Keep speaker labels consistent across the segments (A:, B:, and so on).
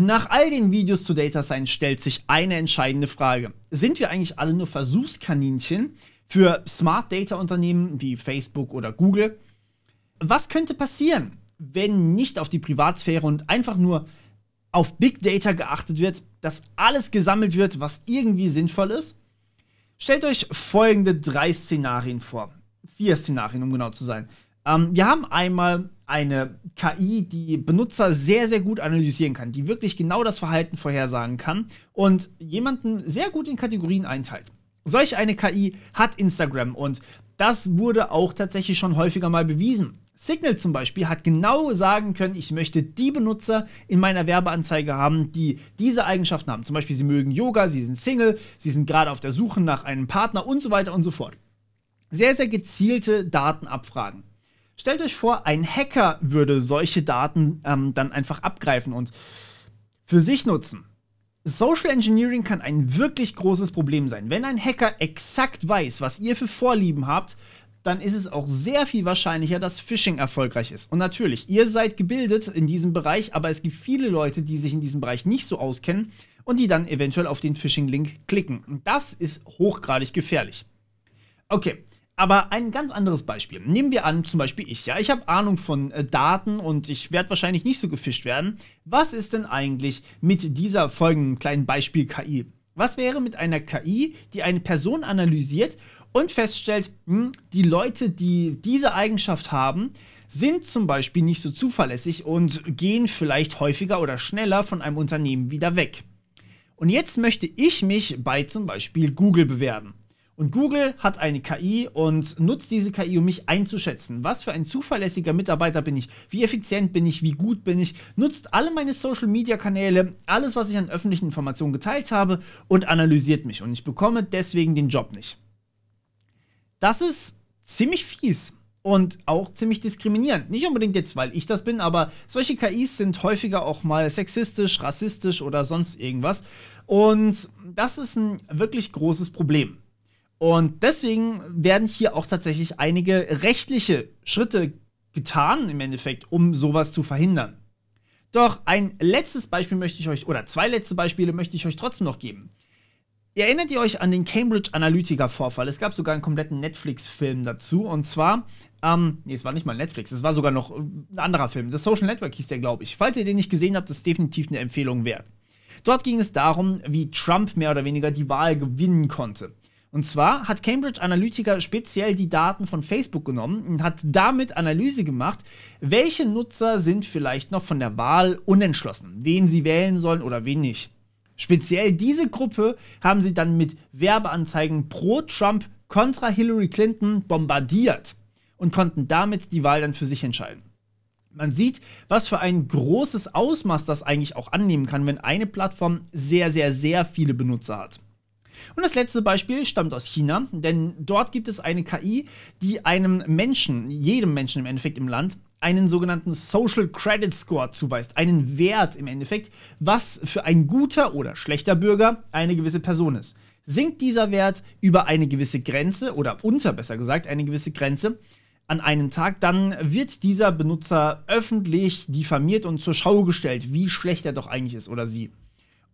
A: Nach all den Videos zu Data Science stellt sich eine entscheidende Frage. Sind wir eigentlich alle nur Versuchskaninchen für Smart Data Unternehmen wie Facebook oder Google? Was könnte passieren, wenn nicht auf die Privatsphäre und einfach nur auf Big Data geachtet wird, dass alles gesammelt wird, was irgendwie sinnvoll ist? Stellt euch folgende drei Szenarien vor. Vier Szenarien, um genau zu sein. Ähm, wir haben einmal eine KI, die Benutzer sehr, sehr gut analysieren kann, die wirklich genau das Verhalten vorhersagen kann und jemanden sehr gut in Kategorien einteilt. Solch eine KI hat Instagram und das wurde auch tatsächlich schon häufiger mal bewiesen. Signal zum Beispiel hat genau sagen können, ich möchte die Benutzer in meiner Werbeanzeige haben, die diese Eigenschaften haben. Zum Beispiel, sie mögen Yoga, sie sind Single, sie sind gerade auf der Suche nach einem Partner und so weiter und so fort. Sehr, sehr gezielte Datenabfragen. Stellt euch vor, ein Hacker würde solche Daten ähm, dann einfach abgreifen und für sich nutzen. Social Engineering kann ein wirklich großes Problem sein. Wenn ein Hacker exakt weiß, was ihr für Vorlieben habt, dann ist es auch sehr viel wahrscheinlicher, dass Phishing erfolgreich ist. Und natürlich, ihr seid gebildet in diesem Bereich, aber es gibt viele Leute, die sich in diesem Bereich nicht so auskennen und die dann eventuell auf den Phishing-Link klicken. Und das ist hochgradig gefährlich. Okay, aber ein ganz anderes Beispiel. Nehmen wir an, zum Beispiel ich, ja, ich habe Ahnung von äh, Daten und ich werde wahrscheinlich nicht so gefischt werden. Was ist denn eigentlich mit dieser folgenden kleinen Beispiel KI? Was wäre mit einer KI, die eine Person analysiert und feststellt, hm, die Leute, die diese Eigenschaft haben, sind zum Beispiel nicht so zuverlässig und gehen vielleicht häufiger oder schneller von einem Unternehmen wieder weg. Und jetzt möchte ich mich bei zum Beispiel Google bewerben. Und Google hat eine KI und nutzt diese KI, um mich einzuschätzen. Was für ein zuverlässiger Mitarbeiter bin ich? Wie effizient bin ich? Wie gut bin ich? Nutzt alle meine Social-Media-Kanäle, alles, was ich an öffentlichen Informationen geteilt habe und analysiert mich. Und ich bekomme deswegen den Job nicht. Das ist ziemlich fies und auch ziemlich diskriminierend. Nicht unbedingt jetzt, weil ich das bin, aber solche KIs sind häufiger auch mal sexistisch, rassistisch oder sonst irgendwas. Und das ist ein wirklich großes Problem. Und deswegen werden hier auch tatsächlich einige rechtliche Schritte getan, im Endeffekt, um sowas zu verhindern. Doch ein letztes Beispiel möchte ich euch, oder zwei letzte Beispiele möchte ich euch trotzdem noch geben. erinnert ihr euch an den Cambridge Analytica-Vorfall? Es gab sogar einen kompletten Netflix-Film dazu. Und zwar, ähm, nee, es war nicht mal Netflix, es war sogar noch äh, ein anderer Film. Das Social Network hieß der, glaube ich. Falls ihr den nicht gesehen habt, ist definitiv eine Empfehlung wert. Dort ging es darum, wie Trump mehr oder weniger die Wahl gewinnen konnte. Und zwar hat Cambridge Analytica speziell die Daten von Facebook genommen und hat damit Analyse gemacht, welche Nutzer sind vielleicht noch von der Wahl unentschlossen, wen sie wählen sollen oder wen nicht. Speziell diese Gruppe haben sie dann mit Werbeanzeigen pro Trump kontra Hillary Clinton bombardiert und konnten damit die Wahl dann für sich entscheiden. Man sieht, was für ein großes Ausmaß das eigentlich auch annehmen kann, wenn eine Plattform sehr, sehr, sehr viele Benutzer hat. Und das letzte Beispiel stammt aus China, denn dort gibt es eine KI, die einem Menschen, jedem Menschen im Endeffekt im Land, einen sogenannten Social Credit Score zuweist, einen Wert im Endeffekt, was für ein guter oder schlechter Bürger eine gewisse Person ist. Sinkt dieser Wert über eine gewisse Grenze oder unter, besser gesagt, eine gewisse Grenze an einem Tag, dann wird dieser Benutzer öffentlich diffamiert und zur Schau gestellt, wie schlecht er doch eigentlich ist oder sie.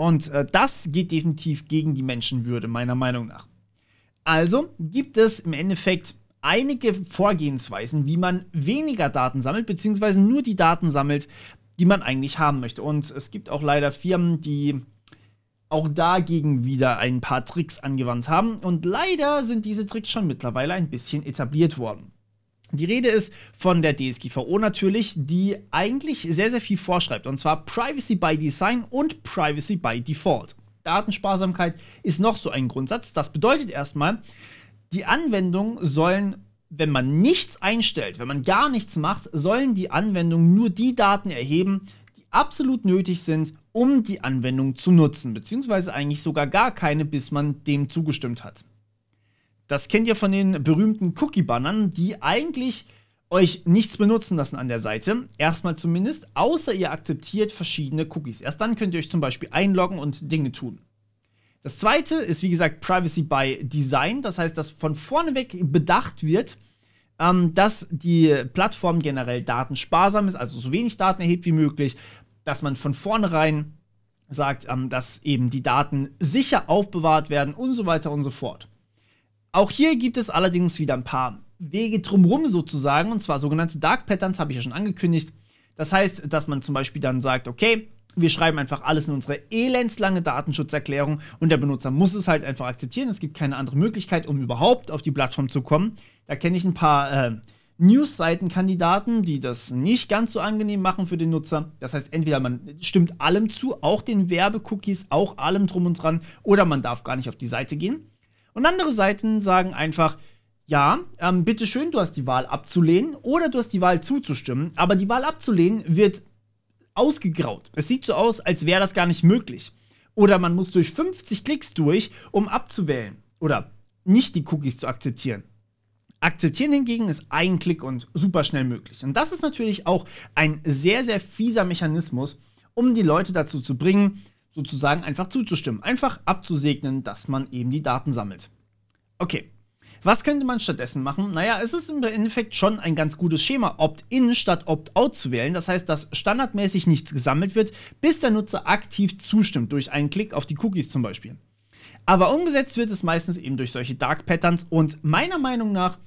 A: Und äh, das geht definitiv gegen die Menschenwürde, meiner Meinung nach. Also gibt es im Endeffekt einige Vorgehensweisen, wie man weniger Daten sammelt, beziehungsweise nur die Daten sammelt, die man eigentlich haben möchte. Und es gibt auch leider Firmen, die auch dagegen wieder ein paar Tricks angewandt haben. Und leider sind diese Tricks schon mittlerweile ein bisschen etabliert worden. Die Rede ist von der DSGVO natürlich, die eigentlich sehr, sehr viel vorschreibt. Und zwar Privacy by Design und Privacy by Default. Datensparsamkeit ist noch so ein Grundsatz. Das bedeutet erstmal, die Anwendungen sollen, wenn man nichts einstellt, wenn man gar nichts macht, sollen die Anwendungen nur die Daten erheben, die absolut nötig sind, um die Anwendung zu nutzen, beziehungsweise eigentlich sogar gar keine, bis man dem zugestimmt hat. Das kennt ihr von den berühmten Cookie-Bannern, die eigentlich euch nichts benutzen lassen an der Seite. Erstmal zumindest, außer ihr akzeptiert verschiedene Cookies. Erst dann könnt ihr euch zum Beispiel einloggen und Dinge tun. Das zweite ist, wie gesagt, Privacy by Design. Das heißt, dass von vorneweg bedacht wird, ähm, dass die Plattform generell datensparsam ist, also so wenig Daten erhebt wie möglich, dass man von vornherein sagt, ähm, dass eben die Daten sicher aufbewahrt werden und so weiter und so fort. Auch hier gibt es allerdings wieder ein paar Wege drumherum sozusagen, und zwar sogenannte Dark Patterns, habe ich ja schon angekündigt. Das heißt, dass man zum Beispiel dann sagt, okay, wir schreiben einfach alles in unsere elendslange Datenschutzerklärung und der Benutzer muss es halt einfach akzeptieren. Es gibt keine andere Möglichkeit, um überhaupt auf die Plattform zu kommen. Da kenne ich ein paar äh, News-Seiten-Kandidaten, die das nicht ganz so angenehm machen für den Nutzer. Das heißt, entweder man stimmt allem zu, auch den werbe auch allem drum und dran, oder man darf gar nicht auf die Seite gehen. Und andere Seiten sagen einfach, ja, ähm, bitteschön, du hast die Wahl abzulehnen oder du hast die Wahl zuzustimmen, aber die Wahl abzulehnen wird ausgegraut. Es sieht so aus, als wäre das gar nicht möglich. Oder man muss durch 50 Klicks durch, um abzuwählen oder nicht die Cookies zu akzeptieren. Akzeptieren hingegen ist ein Klick und super schnell möglich. Und das ist natürlich auch ein sehr, sehr fieser Mechanismus, um die Leute dazu zu bringen, sozusagen einfach zuzustimmen, einfach abzusegnen, dass man eben die Daten sammelt. Okay, was könnte man stattdessen machen? Naja, es ist im Endeffekt schon ein ganz gutes Schema, Opt-in statt Opt-out zu wählen. Das heißt, dass standardmäßig nichts gesammelt wird, bis der Nutzer aktiv zustimmt, durch einen Klick auf die Cookies zum Beispiel. Aber umgesetzt wird es meistens eben durch solche Dark Patterns und meiner Meinung nach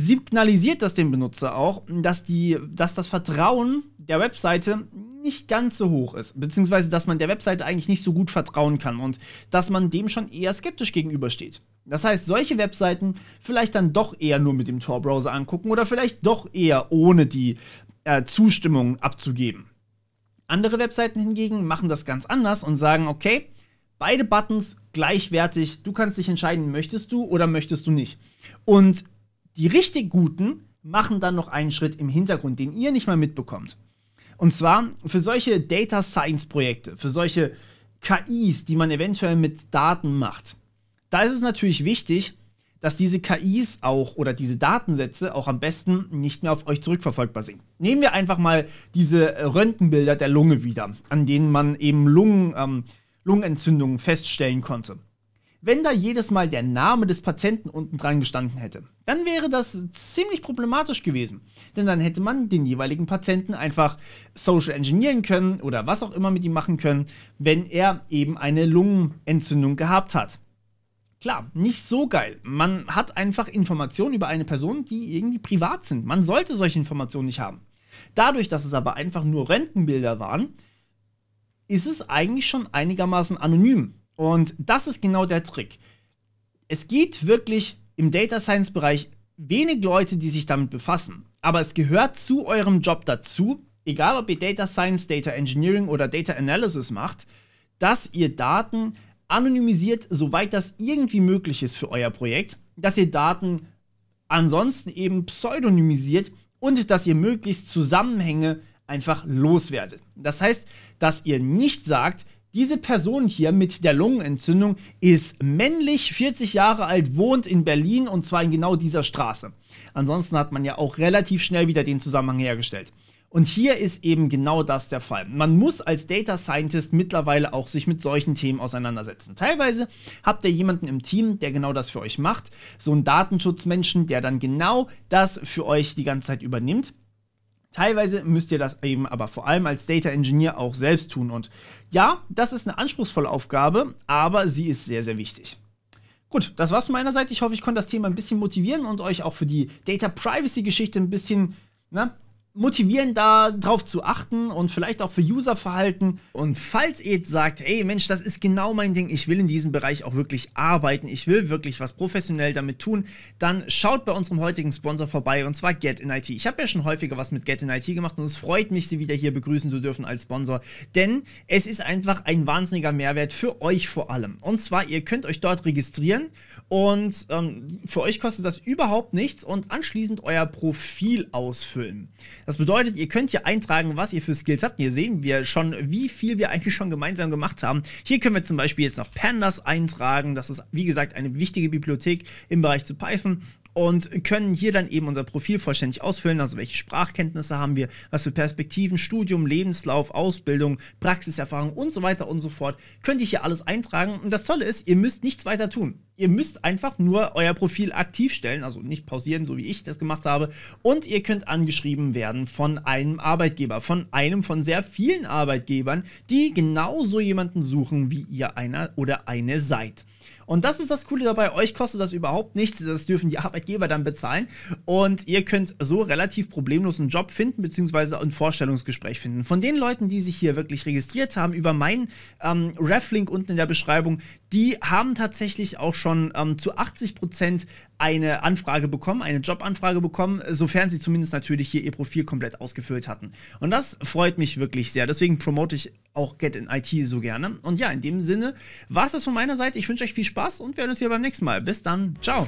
A: signalisiert das dem Benutzer auch, dass, die, dass das Vertrauen der Webseite nicht ganz so hoch ist, beziehungsweise dass man der Webseite eigentlich nicht so gut vertrauen kann und dass man dem schon eher skeptisch gegenübersteht. Das heißt, solche Webseiten vielleicht dann doch eher nur mit dem Tor-Browser angucken oder vielleicht doch eher ohne die äh, Zustimmung abzugeben. Andere Webseiten hingegen machen das ganz anders und sagen, okay, beide Buttons gleichwertig, du kannst dich entscheiden, möchtest du oder möchtest du nicht. Und die richtig Guten machen dann noch einen Schritt im Hintergrund, den ihr nicht mal mitbekommt. Und zwar für solche Data Science Projekte, für solche KIs, die man eventuell mit Daten macht. Da ist es natürlich wichtig, dass diese KIs auch oder diese Datensätze auch am besten nicht mehr auf euch zurückverfolgbar sind. Nehmen wir einfach mal diese äh, Röntgenbilder der Lunge wieder, an denen man eben Lungen, ähm, Lungenentzündungen feststellen konnte wenn da jedes Mal der Name des Patienten unten dran gestanden hätte. Dann wäre das ziemlich problematisch gewesen, denn dann hätte man den jeweiligen Patienten einfach social engineeren können oder was auch immer mit ihm machen können, wenn er eben eine Lungenentzündung gehabt hat. Klar, nicht so geil. Man hat einfach Informationen über eine Person, die irgendwie privat sind. Man sollte solche Informationen nicht haben. Dadurch, dass es aber einfach nur Rentenbilder waren, ist es eigentlich schon einigermaßen anonym. Und das ist genau der Trick. Es gibt wirklich im Data Science Bereich wenig Leute, die sich damit befassen. Aber es gehört zu eurem Job dazu, egal ob ihr Data Science, Data Engineering oder Data Analysis macht, dass ihr Daten anonymisiert, soweit das irgendwie möglich ist für euer Projekt, dass ihr Daten ansonsten eben pseudonymisiert und dass ihr möglichst Zusammenhänge einfach loswerdet. Das heißt, dass ihr nicht sagt, diese Person hier mit der Lungenentzündung ist männlich, 40 Jahre alt, wohnt in Berlin und zwar in genau dieser Straße. Ansonsten hat man ja auch relativ schnell wieder den Zusammenhang hergestellt. Und hier ist eben genau das der Fall. Man muss als Data Scientist mittlerweile auch sich mit solchen Themen auseinandersetzen. Teilweise habt ihr jemanden im Team, der genau das für euch macht, so einen Datenschutzmenschen, der dann genau das für euch die ganze Zeit übernimmt. Teilweise müsst ihr das eben aber vor allem als Data Engineer auch selbst tun. Und ja, das ist eine anspruchsvolle Aufgabe, aber sie ist sehr, sehr wichtig. Gut, das war's von meiner Seite. Ich hoffe, ich konnte das Thema ein bisschen motivieren und euch auch für die Data Privacy Geschichte ein bisschen ne, motivieren, da drauf zu achten und vielleicht auch für Userverhalten. Und falls ihr sagt, hey Mensch, das ist genau mein Ding, ich will in diesem Bereich auch wirklich arbeiten, ich will wirklich was professionell damit tun, dann schaut bei unserem heutigen Sponsor vorbei und zwar Get in IT. Ich habe ja schon häufiger was mit Get in IT gemacht und es freut mich, sie wieder hier begrüßen zu dürfen als Sponsor, denn es ist einfach ein wahnsinniger Mehrwert für euch vor allem. Und zwar, ihr könnt euch dort registrieren und ähm, für euch kostet das überhaupt nichts und anschließend euer Profil ausfüllen. Das bedeutet, ihr könnt hier eintragen, was ihr für Skills habt. hier sehen wir schon, wie viel wir eigentlich schon gemeinsam gemacht haben. Hier können wir zum Beispiel jetzt noch Pandas eintragen. Das ist, wie gesagt, eine wichtige Bibliothek im Bereich zu Python und können hier dann eben unser Profil vollständig ausfüllen, also welche Sprachkenntnisse haben wir, was für Perspektiven, Studium, Lebenslauf, Ausbildung, Praxiserfahrung und so weiter und so fort, könnt ihr hier alles eintragen und das Tolle ist, ihr müsst nichts weiter tun. Ihr müsst einfach nur euer Profil aktiv stellen, also nicht pausieren, so wie ich das gemacht habe und ihr könnt angeschrieben werden von einem Arbeitgeber, von einem von sehr vielen Arbeitgebern, die genauso jemanden suchen, wie ihr einer oder eine seid. Und das ist das Coole dabei, euch kostet das überhaupt nichts, das dürfen die Arbeitgeber dann bezahlen. Und ihr könnt so relativ problemlos einen Job finden, beziehungsweise ein Vorstellungsgespräch finden. Von den Leuten, die sich hier wirklich registriert haben, über meinen ähm, Ref-Link unten in der Beschreibung, die haben tatsächlich auch schon ähm, zu 80% Prozent, eine Anfrage bekommen, eine Jobanfrage bekommen, sofern sie zumindest natürlich hier ihr Profil komplett ausgefüllt hatten. Und das freut mich wirklich sehr. Deswegen promote ich auch Get in IT so gerne. Und ja, in dem Sinne war es das von meiner Seite. Ich wünsche euch viel Spaß und wir hören uns hier beim nächsten Mal. Bis dann. Ciao.